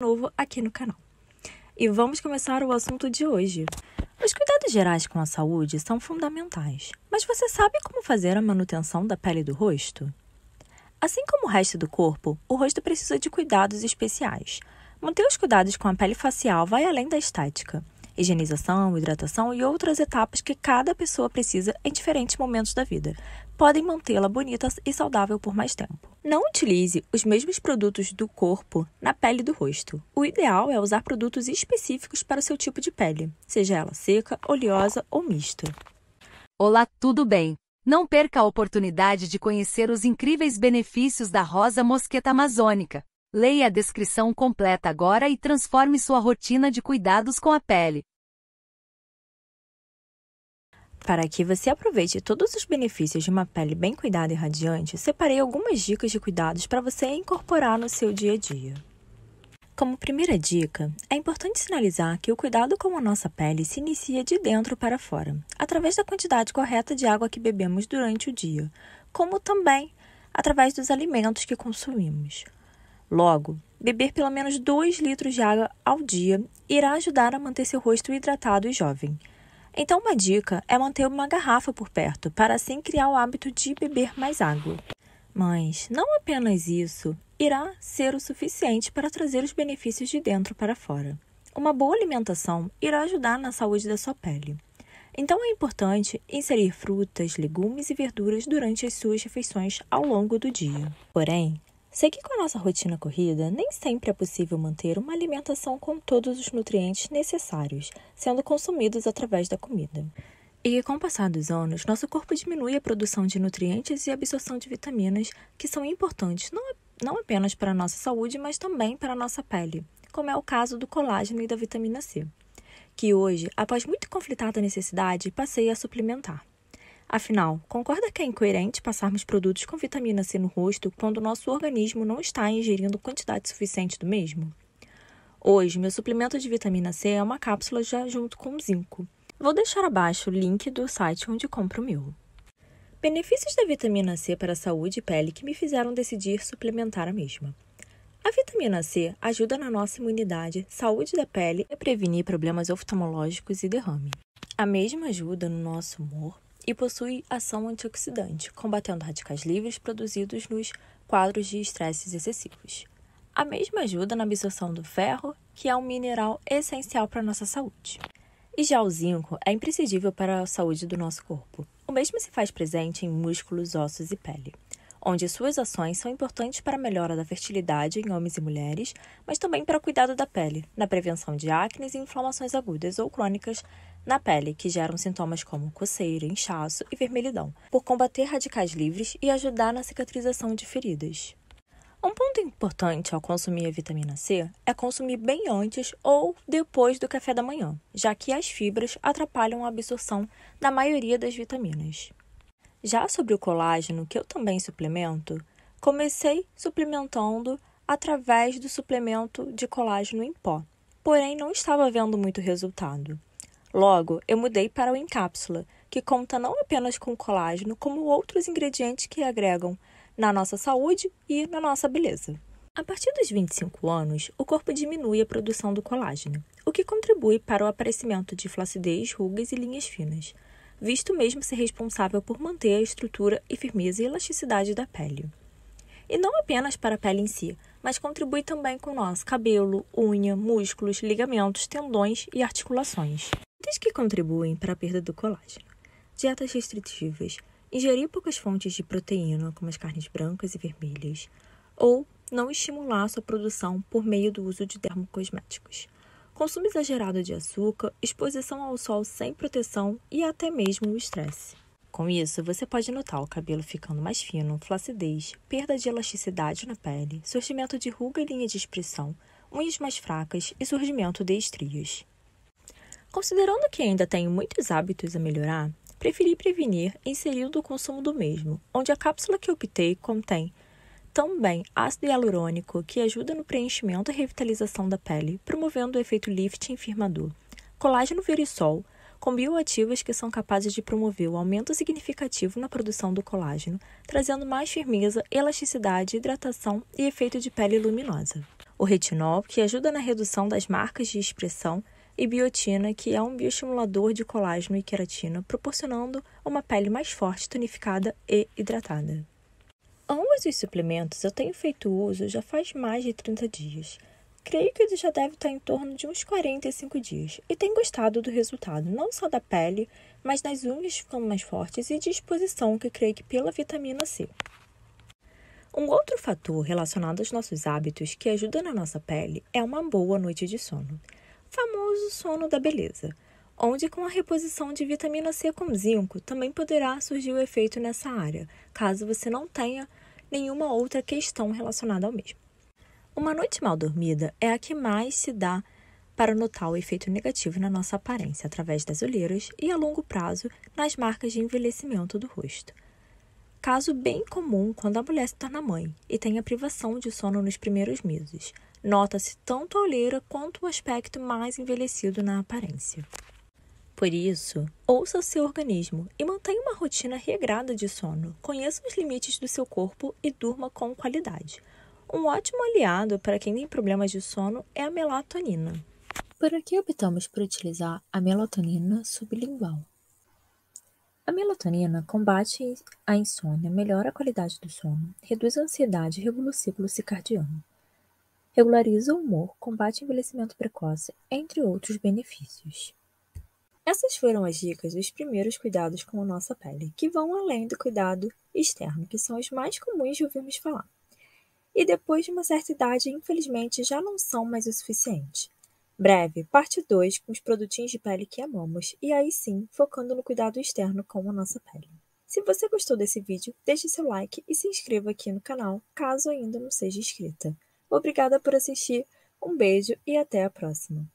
novo aqui no canal. E vamos começar o assunto de hoje. Os cuidados gerais com a saúde são fundamentais, mas você sabe como fazer a manutenção da pele do rosto? Assim como o resto do corpo, o rosto precisa de cuidados especiais. Manter os cuidados com a pele facial vai além da estética. Higienização, hidratação e outras etapas que cada pessoa precisa em diferentes momentos da vida, podem mantê-la bonita e saudável por mais tempo. Não utilize os mesmos produtos do corpo na pele do rosto. O ideal é usar produtos específicos para o seu tipo de pele, seja ela seca, oleosa ou mista. Olá, tudo bem? Não perca a oportunidade de conhecer os incríveis benefícios da rosa mosqueta amazônica. Leia a descrição completa agora e transforme sua rotina de cuidados com a pele. Para que você aproveite todos os benefícios de uma pele bem cuidada e radiante, separei algumas dicas de cuidados para você incorporar no seu dia a dia. Como primeira dica, é importante sinalizar que o cuidado com a nossa pele se inicia de dentro para fora, através da quantidade correta de água que bebemos durante o dia, como também através dos alimentos que consumimos. Logo, beber pelo menos 2 litros de água ao dia irá ajudar a manter seu rosto hidratado e jovem. Então, uma dica é manter uma garrafa por perto, para assim criar o hábito de beber mais água. Mas não apenas isso irá ser o suficiente para trazer os benefícios de dentro para fora. Uma boa alimentação irá ajudar na saúde da sua pele. Então é importante inserir frutas, legumes e verduras durante as suas refeições ao longo do dia. Porém, Sei que com a nossa rotina corrida, nem sempre é possível manter uma alimentação com todos os nutrientes necessários, sendo consumidos através da comida. E com o passar dos anos, nosso corpo diminui a produção de nutrientes e a absorção de vitaminas, que são importantes não, não apenas para a nossa saúde, mas também para a nossa pele, como é o caso do colágeno e da vitamina C, que hoje, após muito conflitada necessidade, passei a suplementar. Afinal, concorda que é incoerente passarmos produtos com vitamina C no rosto quando o nosso organismo não está ingerindo quantidade suficiente do mesmo? Hoje, meu suplemento de vitamina C é uma cápsula já junto com zinco. Vou deixar abaixo o link do site onde compro o meu. Benefícios da vitamina C para a saúde e pele que me fizeram decidir suplementar a mesma. A vitamina C ajuda na nossa imunidade, saúde da pele e prevenir problemas oftalmológicos e derrame. A mesma ajuda no nosso humor, e possui ação antioxidante, combatendo radicais livres produzidos nos quadros de estresses excessivos. A mesma ajuda na absorção do ferro, que é um mineral essencial para a nossa saúde. E já o zinco é imprescindível para a saúde do nosso corpo. O mesmo se faz presente em músculos, ossos e pele, onde suas ações são importantes para a melhora da fertilidade em homens e mulheres, mas também para o cuidado da pele, na prevenção de acnes e inflamações agudas ou crônicas, na pele, que geram sintomas como coceira, inchaço e vermelhidão, por combater radicais livres e ajudar na cicatrização de feridas. Um ponto importante ao consumir a vitamina C é consumir bem antes ou depois do café da manhã, já que as fibras atrapalham a absorção da maioria das vitaminas. Já sobre o colágeno, que eu também suplemento, comecei suplementando através do suplemento de colágeno em pó, porém não estava vendo muito resultado. Logo, eu mudei para o Encapsula, que conta não apenas com colágeno, como outros ingredientes que agregam na nossa saúde e na nossa beleza. A partir dos 25 anos, o corpo diminui a produção do colágeno, o que contribui para o aparecimento de flacidez, rugas e linhas finas, visto mesmo ser responsável por manter a estrutura e firmeza e elasticidade da pele. E não apenas para a pele em si, mas contribui também com o nosso cabelo, unha, músculos, ligamentos, tendões e articulações itens que contribuem para a perda do colágeno. Dietas restritivas, ingerir poucas fontes de proteína, como as carnes brancas e vermelhas, ou não estimular a sua produção por meio do uso de dermocosméticos. Consumo exagerado de açúcar, exposição ao sol sem proteção e até mesmo o estresse. Com isso, você pode notar o cabelo ficando mais fino, flacidez, perda de elasticidade na pele, surgimento de ruga e linha de expressão, unhas mais fracas e surgimento de estrias. Considerando que ainda tenho muitos hábitos a melhorar, preferi prevenir inserindo o consumo do mesmo, onde a cápsula que optei contém também ácido hialurônico, que ajuda no preenchimento e revitalização da pele, promovendo o efeito lifting firmador, colágeno verisol, com bioativos que são capazes de promover o aumento significativo na produção do colágeno, trazendo mais firmeza, elasticidade, hidratação e efeito de pele luminosa. O retinol, que ajuda na redução das marcas de expressão e biotina, que é um bioestimulador de colágeno e queratina, proporcionando uma pele mais forte, tonificada e hidratada. Ambos os suplementos eu tenho feito uso já faz mais de 30 dias. Creio que ele já deve estar em torno de uns 45 dias e tenho gostado do resultado, não só da pele, mas das unhas ficando mais fortes e de exposição, que creio que pela vitamina C. Um outro fator relacionado aos nossos hábitos que ajuda na nossa pele é uma boa noite de sono famoso sono da beleza, onde com a reposição de vitamina C com zinco também poderá surgir o efeito nessa área, caso você não tenha nenhuma outra questão relacionada ao mesmo. Uma noite mal dormida é a que mais se dá para notar o efeito negativo na nossa aparência através das olheiras e a longo prazo nas marcas de envelhecimento do rosto. Caso bem comum quando a mulher se torna mãe e tem a privação de sono nos primeiros meses nota-se tanto a olheira quanto o aspecto mais envelhecido na aparência. Por isso, ouça seu organismo e mantenha uma rotina regrada de sono. Conheça os limites do seu corpo e durma com qualidade. Um ótimo aliado para quem tem problemas de sono é a melatonina. Por aqui optamos por utilizar a melatonina sublingual. A melatonina combate a insônia, melhora a qualidade do sono, reduz a ansiedade e regula o ciclo circadiano regulariza o humor, combate o envelhecimento precoce, entre outros benefícios. Essas foram as dicas dos primeiros cuidados com a nossa pele, que vão além do cuidado externo, que são os mais comuns de ouvirmos falar. E depois de uma certa idade, infelizmente, já não são mais o suficiente. Breve, parte 2 com os produtinhos de pele que amamos, e aí sim, focando no cuidado externo com a nossa pele. Se você gostou desse vídeo, deixe seu like e se inscreva aqui no canal, caso ainda não seja inscrita. Obrigada por assistir, um beijo e até a próxima!